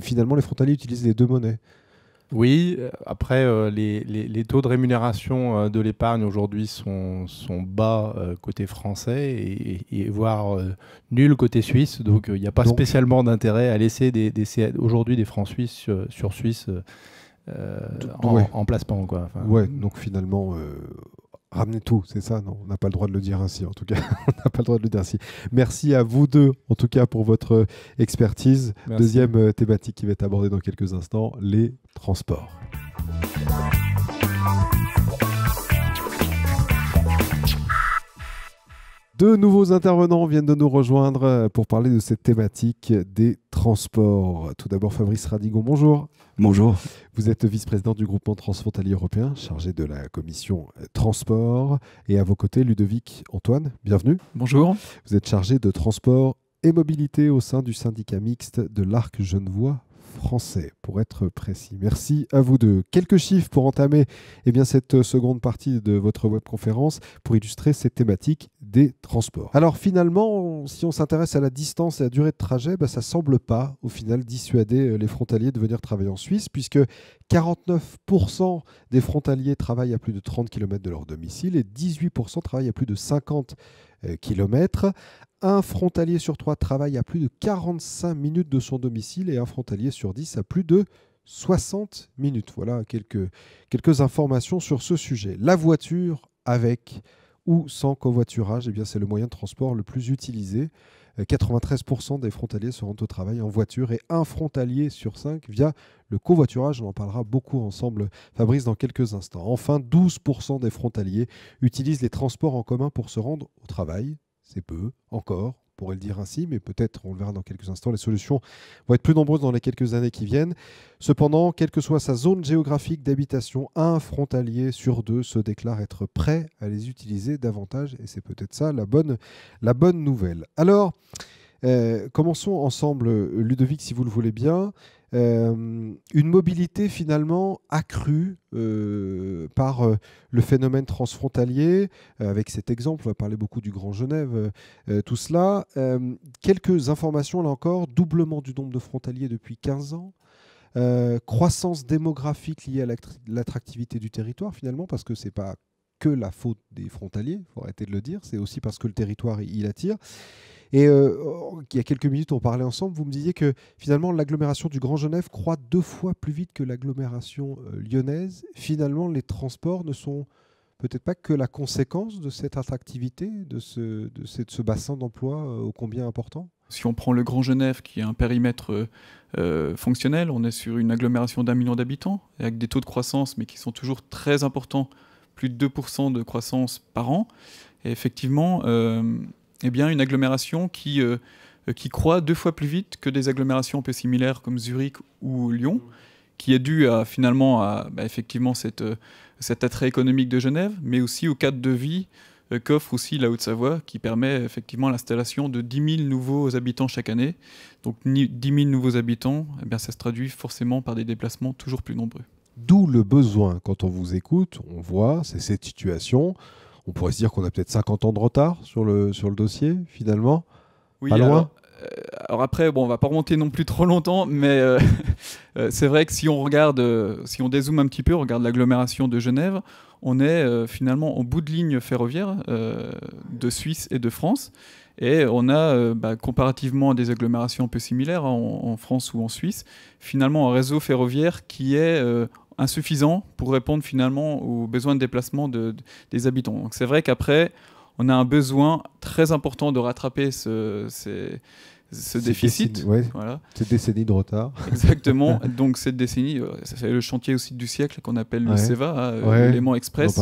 finalement, les frontaliers utilisent les deux monnaies.
Oui, euh, après, euh, les, taux de rémunération euh, de l'épargne aujourd'hui sont, bas côté français et, voire nuls côté suisse. Donc, il n'y a pas spécialement d'intérêt à laisser des, aujourd'hui des francs suisses sur, Suisse en, placement. Quoi. ouais, donc finalement, ramenez tout, c'est ça Non, on n'a
pas le droit de le dire ainsi, en tout cas. on n'a pas le droit de le dire ainsi. Merci à vous deux, en tout cas, pour votre euh, expertise. Deuxième euh, thématique qui va être abordée dans quelques instants, les transports. Deux nouveaux intervenants viennent de nous rejoindre euh, pour parler de cette thématique des transports. Tout d'abord, Fabrice Radigon, bonjour. Bonjour. Vous êtes vice-président du groupement transfrontalier européen, chargé de la commission euh, transport. Et à vos côtés, Ludovic Antoine, bienvenue. Bonjour. Vous êtes chargé de transport et mobilité au sein du syndicat mixte de l'Arc Genevois français, pour être précis. Merci à vous deux. Quelques chiffres pour entamer eh bien, cette euh, seconde partie de votre webconférence pour illustrer cette thématique des transports. Alors finalement, si on s'intéresse à la distance et à la durée de trajet, ça bah, ça semble pas au final dissuader euh, les frontaliers de venir travailler en Suisse, puisque 49% des frontaliers travaillent à plus de 30 km de leur domicile et 18% travaillent à plus de 50 euh, kilomètres. Un frontalier sur trois travaille à plus de 45 minutes de son domicile et un frontalier sur 10 à plus de 60 minutes. Voilà quelques, quelques informations sur ce sujet. La voiture avec ou sans covoiturage, eh bien c'est le moyen de transport le plus utilisé 93% des frontaliers se rendent au travail en voiture et un frontalier sur cinq via le covoiturage. On en parlera beaucoup ensemble, Fabrice, dans quelques instants. Enfin, 12% des frontaliers utilisent les transports en commun pour se rendre au travail. C'est peu, encore, pourrait le dire ainsi, mais peut-être, on le verra dans quelques instants, les solutions vont être plus nombreuses dans les quelques années qui viennent. Cependant, quelle que soit sa zone géographique d'habitation, un frontalier sur deux se déclare être prêt à les utiliser davantage, et c'est peut-être ça la bonne, la bonne nouvelle. Alors, euh, commençons ensemble, Ludovic, si vous le voulez bien. Euh, une mobilité finalement accrue euh, par euh, le phénomène transfrontalier, avec cet exemple, on va parler beaucoup du Grand Genève, tout cela. quelques informations là encore, doublement du nombre de frontaliers depuis 15 ans. croissance démographique liée à l'attractivité du territoire finalement, parce que c'est pas que la faute des frontaliers, il faut arrêter de le dire, c'est aussi parce que le territoire il attire. Et euh, oh, il y a quelques minutes, on parlait ensemble, vous me disiez que finalement, l'agglomération du Grand Genève croît deux fois plus vite que l'agglomération euh, lyonnaise. Finalement, les transports ne sont peut-être pas que la conséquence de cette attractivité, de ce, de ce, bassin d'emploi euh, ô combien important
si on prend le Grand Genève, qui est un périmètre fonctionnel, on est sur une agglomération d'un million d'habitants, avec des taux de croissance, mais qui sont toujours très importants, plus de 2% de croissance par an. Et effectivement, eh bien, une agglomération qui, euh, qui croît deux fois plus vite que des agglomérations un peu similaires comme Zurich ou Lyon, qui est due à, finalement à bah, effectivement cette, euh, cet attrait économique de Genève, mais aussi au cadre de vie euh, qu'offre aussi la Haute-Savoie, qui permet effectivement l'installation de 10 000 nouveaux habitants chaque année. Donc 10 000 nouveaux habitants, eh bien, ça se traduit forcément par des déplacements toujours plus nombreux. D'où
le besoin, quand on vous écoute, on voit, c'est cette situation on pourrait se dire qu'on a peut-être 50 ans de retard sur le, sur le dossier, finalement.
Oui, euh, Alors, après, bon, on va pas remonter non plus trop longtemps, mais euh, euh, c'est vrai que si on regarde, si on dézoome un petit peu, on regarde l'agglomération de Genève, on est finalement au bout de ligne ferroviaire de Suisse et de France. Et on a, bah, comparativement à des agglomérations un peu similaires hein, en, France ou en Suisse, finalement un réseau ferroviaire qui est insuffisant pour répondre finalement aux besoins de déplacement des habitants. Donc c'est vrai qu'après, on a un besoin très important de rattraper ce, déficit. Cette décennie de retard. Exactement. Donc cette décennie, euh, c'est le chantier aussi du siècle qu'on appelle le CEVA, hein, euh, l'élément express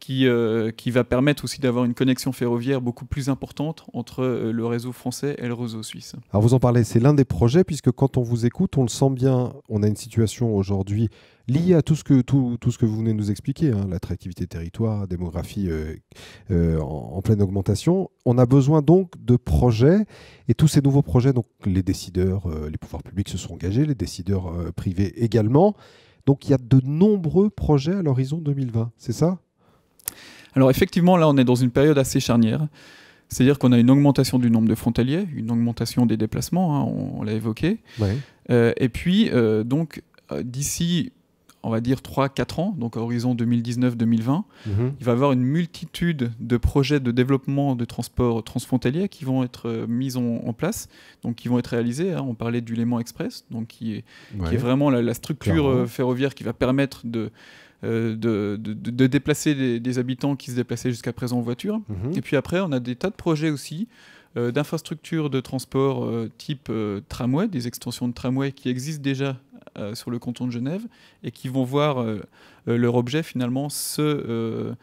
qui, euh, qui va permettre aussi d'avoir une connexion ferroviaire beaucoup plus importante entre euh, le réseau français et le réseau suisse.
Alors vous en parlez, c'est l'un des projets, puisque quand on vous écoute, on le sent bien, on a une situation aujourd'hui liée à tout ce que, tout, tout, ce que vous venez de nous expliquer, hein, l'attractivité territoire, démographie euh, en, en, pleine augmentation. On a besoin donc de projets, et tous ces nouveaux projets, donc les décideurs, les pouvoirs publics se sont engagés, les décideurs privés également. Donc il y a de nombreux projets à l'horizon 2020, c'est ça
alors effectivement, là, on est dans une période assez charnière. C'est-à-dire qu'on a une augmentation du nombre de frontaliers, une augmentation des déplacements, hein, on, l'a évoqué. Euh, et puis, euh, donc, euh, d'ici, on va dire, 3-4 ans, donc à horizon 2019-2020, mhm. il va y avoir une multitude de projets de développement de transport transfrontaliers qui vont être mis en, place, donc qui vont être réalisés. Hein. On parlait du Léman Express, donc qui est, est vraiment la, structure ferroviaire qui va permettre de euh, de, de, déplacer des habitants qui se déplaçaient jusqu'à présent en voiture. Mhm. Et puis après, on a des tas de projets aussi euh, d'infrastructures de transport euh, type tramway, des extensions de tramway qui existent déjà sur le canton de Genève et qui vont voir leur objet finalement se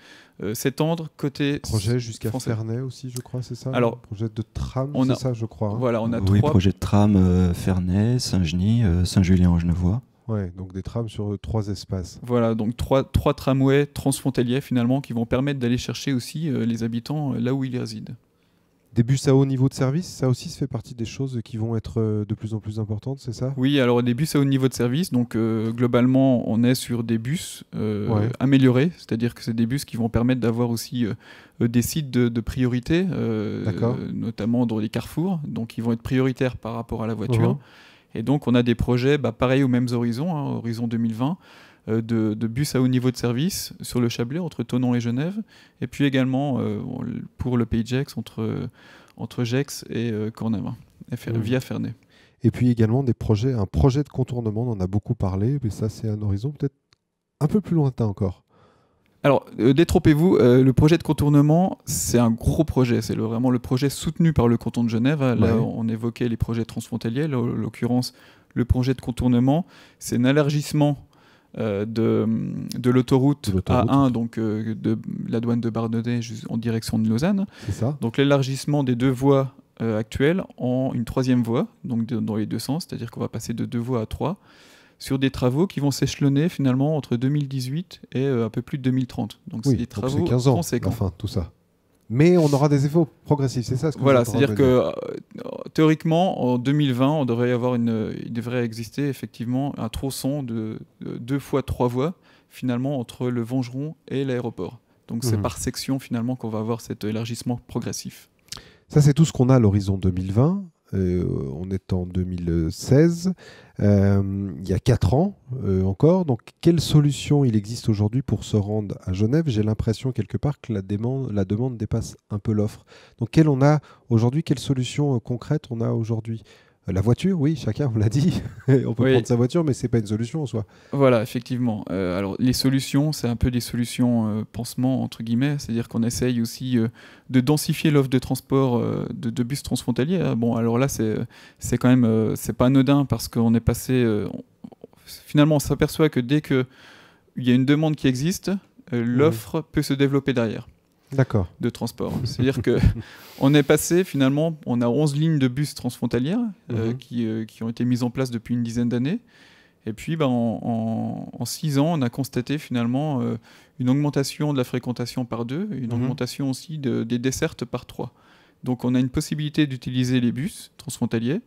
s'étendre côté projet jusqu'à Ferney
aussi je crois c'est ça alors projet de
tram c'est ça je crois hein voilà on a oui,
trois... projet de tram Ferney Saint-Genis Saint-Julien en Genevois
Ouais, donc des trams sur euh, trois espaces.
Voilà, donc trois, tramways transfrontaliers finalement qui vont permettre d'aller chercher aussi euh, les habitants euh, là où ils résident.
Des bus à haut niveau de service, ça aussi, fait partie des choses qui vont être de plus en plus importantes, c'est ça
Oui, alors des bus à haut niveau de service, donc globalement, on est sur des bus améliorés, c'est-à-dire que c'est des bus qui vont permettre d'avoir aussi des sites de, priorité, notamment dans les carrefours, donc ils vont être prioritaires par rapport à la voiture. Uh-huh. Et donc, on a des projets, bah, pareil, aux mêmes horizons, hein, horizon 2020, euh, de, bus à haut niveau de service sur le Chablais, entre Tonon et Genève, et puis également euh, pour le pays de Gex, entre, entre Gex et euh, Cornavin, mmh. via Ferney.
Et puis également des projets, un projet de contournement, on en a beaucoup parlé, mais ça, c'est un horizon peut-être un peu plus lointain encore.
Alors, euh, détrompez-vous, euh, le projet de contournement, c'est un gros projet. C'est vraiment le projet soutenu par le canton de Genève. Hein. Là, on évoquait les projets transfrontaliers. en l'occurrence, le projet de contournement, c'est un élargissement euh, de, l'autoroute A1, donc de la douane de Bardenay en direction de Lausanne. Ça. Donc l'élargissement des deux voies actuelles en une troisième voie, donc dans les deux sens, c'est-à-dire qu'on va passer de deux voies à trois sur des travaux qui vont s'échelonner finalement entre 2018 et euh, un peu plus de 2030. Donc c'est des travaux donc 15 ans, conséquents. Enfin, tout ça. Mais on aura des effets progressifs, c'est ça ce que Voilà, c'est-à-dire que euh, théoriquement, en 2020, on devrait avoir une, euh, il devrait exister effectivement un tronçon de, de deux fois trois voies finalement entre le Vengeron et l'aéroport. Donc c'est mhm. par section finalement qu'on va avoir cet élargissement progressif.
Ça, c'est tout ce qu'on a à l'horizon 2020. Euh, on est en 2016, euh, il y a 4 ans euh, encore. Donc, quelles solutions il existe aujourd'hui pour se rendre à Genève J'ai l'impression quelque part que la demande, la demande dépasse un peu l'offre. Donc, quelle on a aujourd'hui Quelle solution concrètes on a aujourd'hui la voiture, oui, chacun, on l'a dit. on peut prendre sa voiture, mais c'est pas une solution en soi.
Voilà, effectivement. Euh, alors, les solutions, c'est un peu des solutions euh, pansement, entre guillemets. C'est-à-dire qu'on essaye aussi euh, de densifier l'offre de transport de, bus transfrontaliers. Hein. Bon, alors là, c'est quand même, c'est pas anodin parce qu'on est passé. finalement, on s'aperçoit que dès qu'il y a une demande qui existe, l'offre peut se développer derrière. D'accord. de transport. C'est-à-dire que on est passé finalement, on a 11 lignes de bus transfrontalières euh, mhm. euh, qui, ont été mises en place depuis une dizaine d'années. Et puis, bah, en, 6 ans, on a constaté finalement euh, une augmentation de la fréquentation par deux, une mhm. augmentation aussi des dessertes par trois. Donc, on a une possibilité d'utiliser les bus transfrontaliers.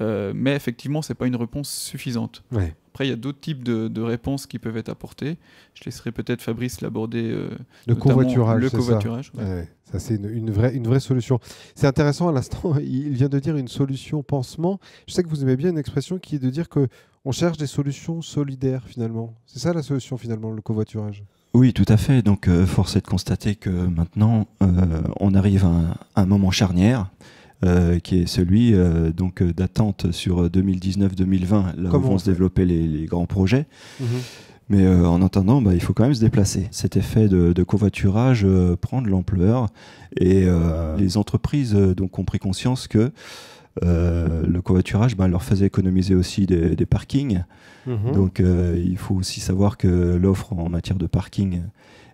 Euh, mais effectivement, ce n'est pas une réponse suffisante. Après, il y a d'autres types de, de, réponses qui peuvent être apportées. Je laisserai peut-être Fabrice l'aborder. Euh, le covoiturage. c'est
Ça, ça c'est une, vraie, une vraie solution. C'est intéressant, à l'instant, il vient de dire une solution pansement. Je sais que vous aimez bien une expression qui est de dire que on cherche des solutions solidaires, finalement. C'est ça la solution, finalement, le covoiturage
oui, tout à fait. Donc, euh, force est de constater que maintenant, on arrive à un moment charnière euh, qui est celui euh, donc euh, d'attente sur 2019-2020, là où vont se développer les, grands projets. Mhm. Mais en attendant, bah, il faut quand même se déplacer. Cet effet de, de covoiturage prend de l'ampleur et les entreprises donc ont pris conscience que le covoiturage bah, leur faisait économiser aussi des, parkings. Mhm. Donc il faut aussi savoir que l'offre en matière de parking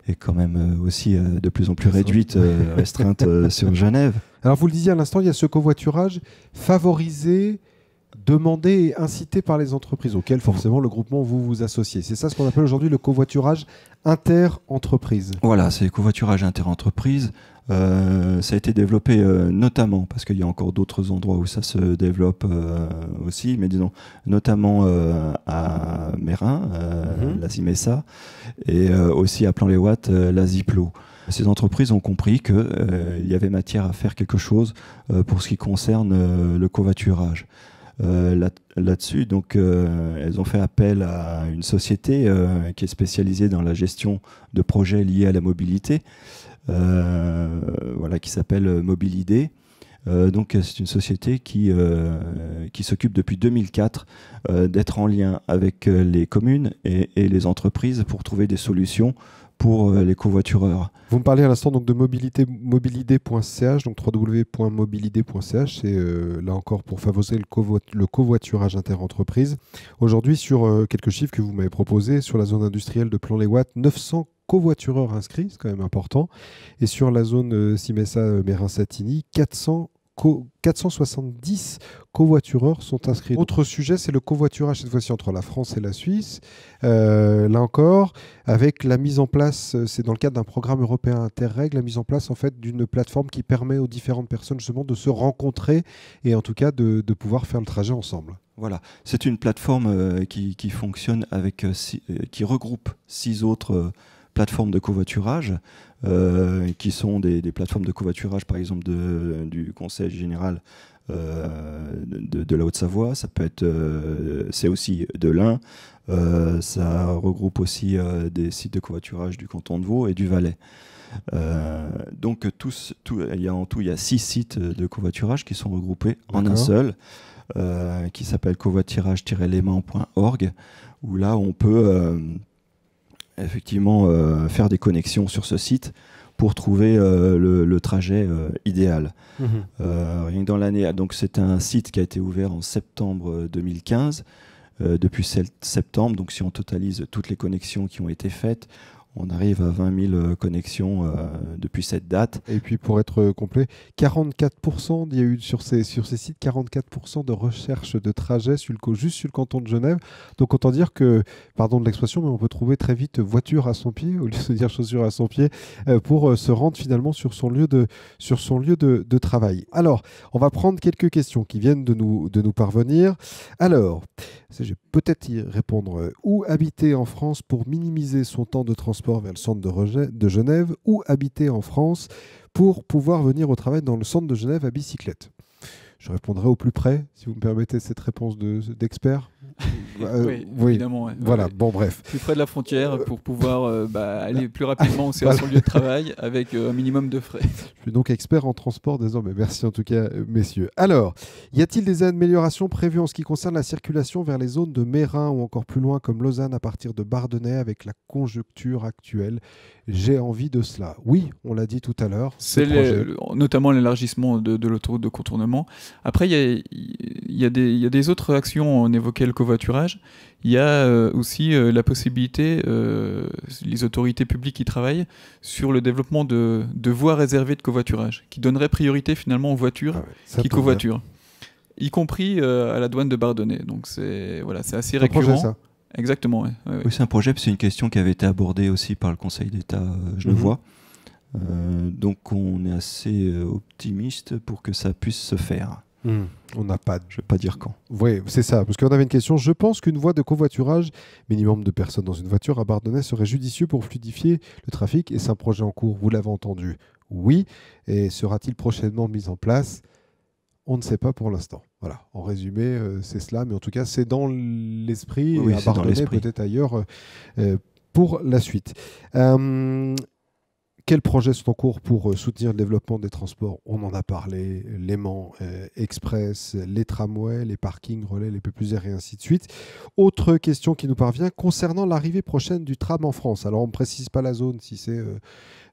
est quand même aussi de plus en plus réduite, restreinte sur Genève. Alors vous le disiez à l'instant, il y a ce covoiturage favorisé
demandé et incité par les entreprises auxquelles forcément le groupement vous vous associez. C'est ça ce qu'on appelle aujourd'hui le
covoiturage inter-entreprise. Voilà, c'est le covoiturage inter-entreprise. Euh, ça a été développé euh, notamment, parce qu'il y a encore d'autres endroits où ça se développe euh, aussi, mais disons notamment à Mérin, mhm. la CIMESA, et aussi à Plan-les-Watts, la Ziplo. Ces entreprises ont compris qu'il euh, y avait matière à faire quelque chose euh, pour ce qui concerne euh, le covoiturage. Là, dessus donc, elles ont fait appel à une société qui est spécialisée dans la gestion de projets liés à la mobilité, voilà, qui s'appelle MobilID. donc c'est une société qui, qui s'occupe depuis 2004 d'être en lien avec les communes et, et, les entreprises pour trouver des solutions pour euh, les covoitureurs. Vous me parlez à l'instant donc de mobilité,
mobilidé.ch, donc www.mobilidé.ch, c'est euh, là encore pour favoriser le, covoiturage le covoiturage interentreprise. Aujourd'hui, sur euh, quelques chiffres que vous m'avez proposés, sur la zone industrielle de plan les watts 900 covoitureurs inscrits, c'est quand même important, et sur la zone simessa Merin satini 400 470 covoitureurs sont inscrits. Autre sujet, c'est le covoiturage cette fois-ci entre la France et la Suisse. Euh, là encore, avec la mise en place, euh, c'est dans le cadre d'un programme européen Interreg, la mise en place en fait d'une plateforme qui permet aux différentes personnes de se rencontrer et en tout cas de, pouvoir faire le trajet
ensemble. Voilà, c'est une plateforme euh, qui, fonctionne avec, qui regroupe six autres plateformes de covoiturage, euh, qui sont des, plateformes de covoiturage, par exemple, de, du Conseil général euh, de, la Haute-Savoie. Ça peut être, euh, c'est aussi de l'Ain. ça regroupe aussi des sites de covoiturage du canton de Vaud et du Valais. donc, tous, il y en tout, il y a six sites de covoiturage qui sont regroupés en un seul. qui s'appelle covoiturage élémentorg où là on peut effectivement euh, faire des connexions sur ce site pour trouver euh, le, trajet euh, idéal. Mhm. rien que dans l'année, ah, donc c'est un site qui a été ouvert en septembre 2015. depuis septembre, donc si on totalise toutes les connexions qui ont été faites, on arrive à 20 000 euh, connexions euh, depuis cette date. Et puis
pour être euh, complet, 44%, il y a eu sur ces, sur ces sites 44% de recherche de trajets sur le, juste sur le canton de Genève. Donc autant dire que, pardon de l'expression, mais on peut trouver très vite voiture à son pied, au lieu de dire chaussures à son pied, pour se rendre finalement sur son lieu, de, sur son lieu de, travail. Alors, on va prendre quelques questions qui viennent de nous, de nous parvenir. Alors, je vais peut-être y répondre. Où habiter en France pour minimiser son temps de transport vers le centre de, Genève ou habiter en France pour pouvoir venir au travail dans le centre de Genève à bicyclette. Je répondrai au plus près, si vous me permettez cette réponse d'expert. Euh, oui, évidemment. Voilà, bon, bref.
Plus près de la frontière pour pouvoir euh, bah, aller plus rapidement au son lieu de travail avec euh, un minimum de frais. Je suis
donc expert en transport désormais. Merci en tout cas, messieurs. Alors, y a-t-il des améliorations prévues en ce qui concerne la circulation vers les zones de Mérin ou encore plus loin comme Lausanne à partir de Bardonnay avec la conjoncture actuelle J'ai envie de cela. Oui, on l'a dit tout à l'heure. C'est
notamment l'élargissement de, l'autoroute de contournement. Après, il y a, des autres actions. On évoquait le covoiturage. Il y a euh, aussi euh, la possibilité, euh, les autorités publiques qui travaillent, sur le développement de, voies réservées de covoiturage, qui donneraient priorité finalement aux voitures ah qui covoiturent, y compris à la douane de Bardonnay. Donc c'est voilà, assez récurrent. Projet, ça. Exactement.
c'est un projet, c'est une question qui avait été abordée aussi par le Conseil d'État, je le mhm. vois. donc on est assez optimiste pour que ça puisse se faire. Hmm. on n'a pas. Je ne vais pas dire quand.
Oui, c'est ça. Parce qu'on avait une question. Je pense qu'une voie de covoiturage, minimum de personnes dans une voiture à Bardonnay, serait judicieux pour fluidifier le trafic. Et ce un projet en cours Vous l'avez entendu. Oui. Et sera-t-il prochainement mis en place on ne sait pas pour l'instant. Voilà. En résumé, euh, c'est cela. Mais en tout cas, c'est dans l'esprit à Bardonnay, peut-être ailleurs. Euh, pour la suite. Euh, quels projets sont en cours pour euh, soutenir le développement des transports On en a parlé, l'aimant euh, express, les tramways, les parkings, relais, les plus et ainsi de suite. Autre question qui nous parvient concernant l'arrivée prochaine du tram en France. Alors on ne précise pas la zone si c'est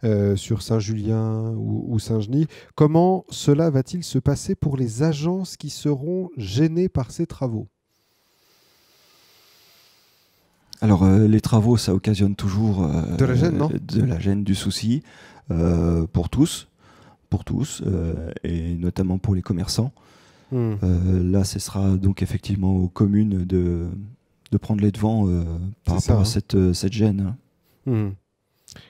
euh, sur Saint-Julien ou, ou Saint-Genis. Comment cela va-t-il se passer pour les agences qui seront gênées par ces travaux
alors, euh, les travaux, ça occasionne toujours euh, de la gêne, non De la gêne, du souci euh, pour tous, pour tous, et notamment pour les commerçants. Hmm. là, ce sera donc effectivement aux communes de, prendre les devants par rapport à hein. cette, gêne.
Hein. Hmm.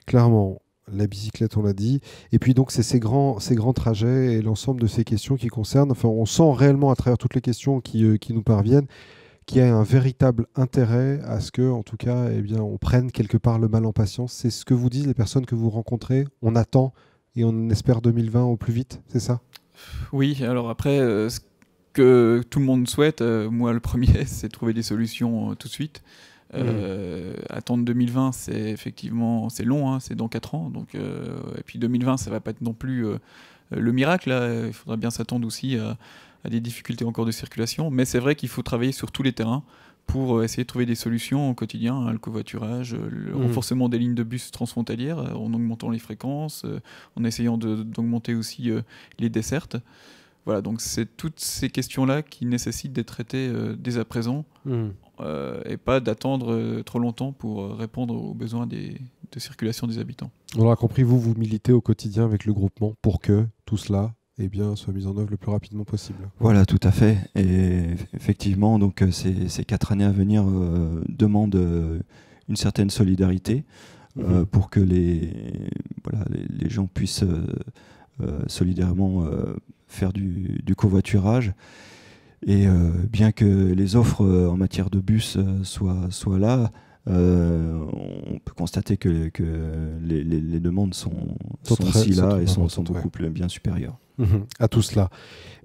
Clairement, la bicyclette, on l'a dit. Et puis donc, c'est ces grands, ces grands trajets et l'ensemble de ces questions qui concernent. Enfin, on sent réellement à travers toutes les questions qui, qui nous parviennent qui a un véritable intérêt à ce que, en tout cas, eh bien, on prenne quelque part le mal en patience. C'est ce que vous disent les personnes que vous rencontrez. On attend et on espère 2020 au plus vite, c'est ça
Oui, alors après, euh, ce que tout le monde souhaite, euh, moi le premier, c'est trouver des solutions euh, tout de suite. Mm. Attendre 2020, c'est effectivement c'est long, hein, c'est dans 4 ans. Donc, et puis 2020, ça va pas être non plus le miracle. Il faudra bien s'attendre aussi à à des difficultés encore de circulation. Mais c'est vrai qu'il faut travailler sur tous les terrains pour euh, essayer de trouver des solutions au quotidien, hein, le covoiturage, euh, le mm. renforcement des lignes de bus transfrontalières euh, en augmentant les fréquences, en essayant d'augmenter aussi les dessertes. Voilà, donc c'est toutes ces questions-là qui nécessitent d'être traitées dès à présent mm. et pas d'attendre trop longtemps pour répondre aux besoins des, de circulation des habitants.
On l'a compris, vous, vous militez au quotidien avec le groupement pour que tout cela
eh bien, soit mise en œuvre le plus rapidement possible. Voilà,
tout à fait. Et effectivement, donc, euh, ces, quatre années à venir euh, demandent euh, une certaine solidarité mhm. pour que les, les, gens puissent solidairement faire du, covoiturage. Et bien que les offres en matière de bus soient, soient là, on peut constater que, les, demandes sont, sont, aussi là et sont, beaucoup plus, bien supérieures. Mhm. à tout cela.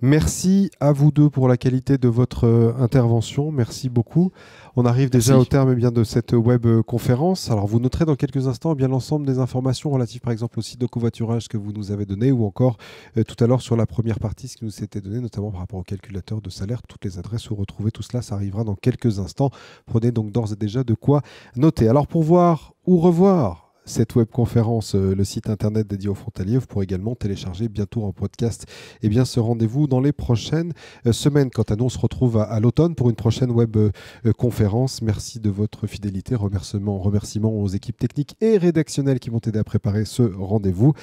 Merci à vous deux pour la qualité de votre euh, intervention. Merci beaucoup. On arrive déjà au terme eh bien, de cette web euh, conférence. Alors, vous noterez dans quelques instants eh bien l'ensemble des informations relatives, par exemple, au site de covoiturage que vous nous avez donné ou encore euh, tout à l'heure sur la première partie, ce qui nous était donné, notamment par rapport au calculateur de salaire. Toutes les adresses où retrouver tout cela, ça arrivera dans quelques instants. Prenez donc d'ores et déjà de quoi noter. Alors, pour voir ou revoir cette webconférence, euh, le site internet dédié aux frontaliers. Vous pourrez également télécharger bientôt en podcast eh bien, ce rendez-vous dans les prochaines euh, semaines. Quant à nous, on se retrouve à, l'automne pour une prochaine webconférence. Euh, Merci de votre fidélité. Remerciements, aux équipes techniques et rédactionnelles qui m'ont aidé à préparer ce rendez-vous.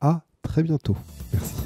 À très bientôt. Merci.